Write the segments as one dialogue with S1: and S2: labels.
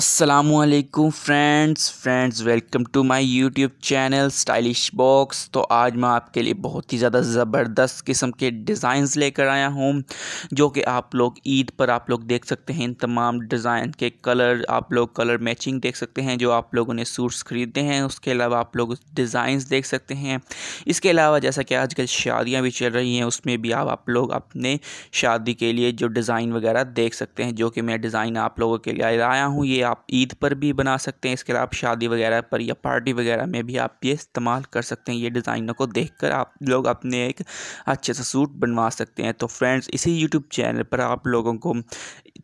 S1: असलकुम friends friends welcome to my YouTube channel stylish box तो आज मैं आपके लिए बहुत ही ज़्यादा ज़बरदस्त किस्म के डिज़ाइंस लेकर आया हूँ जो कि आप लोग ईद पर आप लोग देख सकते हैं इन तमाम डिज़ाइन के कलर आप लोग कलर मैचिंग देख सकते हैं जो आप लोगों ने सूट्स ख़रीदे हैं उसके अलावा आप लोग डिज़ाइंस देख सकते हैं इसके अलावा जैसा कि आजकल शादियाँ भी चल रही हैं उसमें भी आप, आप लोग अपने शादी के लिए जो डिज़ाइन वगैरह देख सकते हैं जो कि मैं डिज़ाइन आप लोगों के लिए आया हूँ ये आप ईद पर भी बना सकते हैं इसके अलावा शादी वगैरह पर या पार्टी वगैरह में भी आप ये इस्तेमाल कर सकते हैं ये डिज़ाइनों को देखकर आप लोग अपने एक अच्छे से सूट बनवा सकते हैं तो फ्रेंड्स इसी यूट्यूब चैनल पर आप लोगों को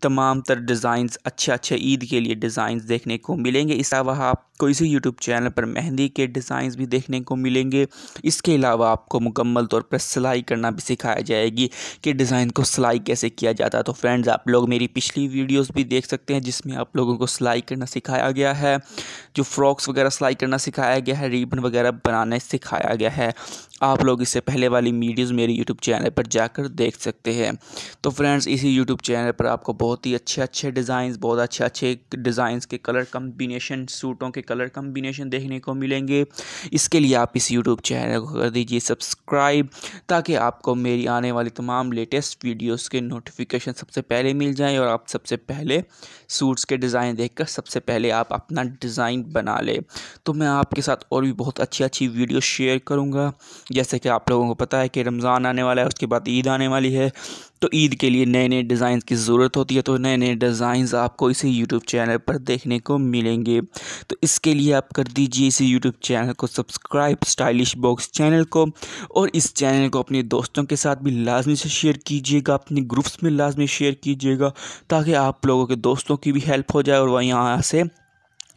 S1: तमाम तर डिज़ाइंस अच्छे अच्छे ईद के लिए डिज़ाइंस देखने को मिलेंगे इस अलावा आप को इसी यूट्यूब चैनल पर मेहंदी के डिज़ाइंस भी देखने को मिलेंगे इसके अलावा आपको मुकम्मल तौर पर सिलाई करना भी सिखाया जाएगी कि डिज़ाइन को सिलाई कैसे किया जाता है तो फ्रेंड्स आप लोग मेरी पिछली वीडियोज़ भी देख सकते हैं जिसमें आप लोगों को सिलाई करना सिखाया गया है जो फ्रॉक्स वगैरह सिलाई करना सिखाया गया है रिबन वगैरह बनाने सिखाया गया है आप लोग इससे पहले वाली वीडियोज़ मेरे यूट्यूब चैनल पर जाकर देख सकते हैं तो फ्रेंड्स इसी यूट्यूब चैनल पर आपको बहुत ही अच्छे अच्छे डिज़ाइंस बहुत अच्छे अच्छे डिज़ाइंस के कलर कम्बिनेशन सूटों के कलर कम्बिनेशन देखने को मिलेंगे इसके लिए आप इस यूट्यूब चैनल को कर दीजिए सब्सक्राइब ताकि आपको मेरी आने वाली तमाम लेटेस्ट वीडियोस के नोटिफिकेशन सबसे पहले मिल जाएं और आप सबसे पहले सूट्स के डिज़ाइन देखकर सबसे पहले आप अपना डिज़ाइन बना लें तो मैं आपके साथ और भी बहुत अच्छी अच्छी वीडियो शेयर करूँगा जैसे कि आप लोगों को पता है कि रमज़ान आने वाला है उसके बाद ईद आने वाली है तो ईद के लिए नए नए डिज़ाइन की ज़रूरत होती है तो नए नए डिज़ाइन आपको इसी यूट्यूब चैनल पर देखने को मिलेंगे तो इसके लिए आप कर दीजिए इसी यूट्यूब चैनल को सब्सक्राइब स्टाइलिश बॉक्स चैनल को और इस चैनल को अपने दोस्तों के साथ भी लाजमी से शेयर कीजिएगा अपने ग्रुप्स में लाजमी शेयर कीजिएगा ताकि आप लोगों के दोस्तों की भी हेल्प हो जाए और वह यहाँ से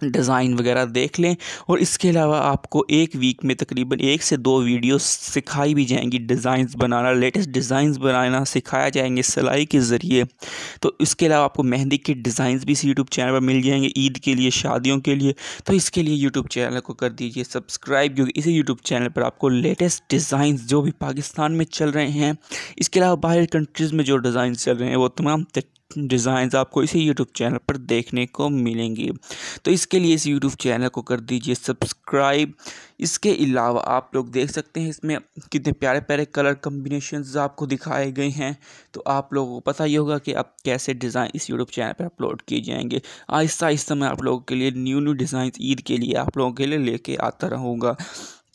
S1: डिज़ाइन वगैरह देख लें और इसके अलावा आपको एक वीक में तकरीबन एक से दो वीडियो सिखाई भी जाएंगी डिज़ाइंस बनाना लेटेस्ट डिज़ाइंस बनाना सिखाया जाएंगे सिलाई के ज़रिए तो इसके अलावा आपको मेहंदी के डिज़ाइन भी इस यूट्यूब चैनल पर मिल जाएंगे ईद के लिए शादियों के लिए तो इसके लिए यूट्यूब चैनल को कर दीजिए सब्सक्राइब क्योंकि इसी यूट्यूब चैनल पर आपको लेटेस्ट डिज़ाइंस जो भी पाकिस्तान में चल रहे हैं इसके अलावा बाहर कंट्रीज़ में जो डिज़ाइन चल रहे हैं वो तमाम डिज़ाइंस आपको इसी यूट्यूब चैनल पर देखने को मिलेंगी तो इसके लिए इस यूट्यूब चैनल को कर दीजिए सब्सक्राइब इसके अलावा आप लोग देख सकते हैं इसमें कितने प्यारे प्यारे कलर कम्बिनेशन आपको दिखाए गए हैं तो आप लोगों को पता ही होगा कि आप कैसे डिज़ाइन इस यूट्यूब चैनल पर अपलोड किए जाएंगे आहिस्ता आहिस्ता मैं आप लोगों के लिए न्यू न्यू डिज़ाइन ईद के लिए आप लोगों के लिए लेके आता रहूँगा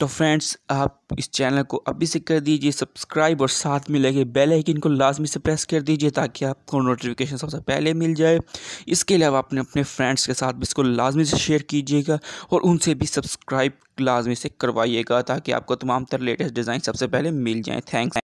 S1: तो फ्रेंड्स आप इस चैनल को अभी से कर दीजिए सब्सक्राइब और साथ में लगे बेल आइकन को लाजमी से प्रेस कर दीजिए ताकि आपको नोटिफिकेशन सबसे पहले मिल जाए इसके अलावा अपने अपने फ्रेंड्स के साथ भी इसको लाजमी से शेयर कीजिएगा और उनसे भी सब्सक्राइब लाजमी से करवाइएगा ताकि आपको तमाम तर लेटेस्ट डिज़ाइन सबसे पहले मिल जाए थैंक्स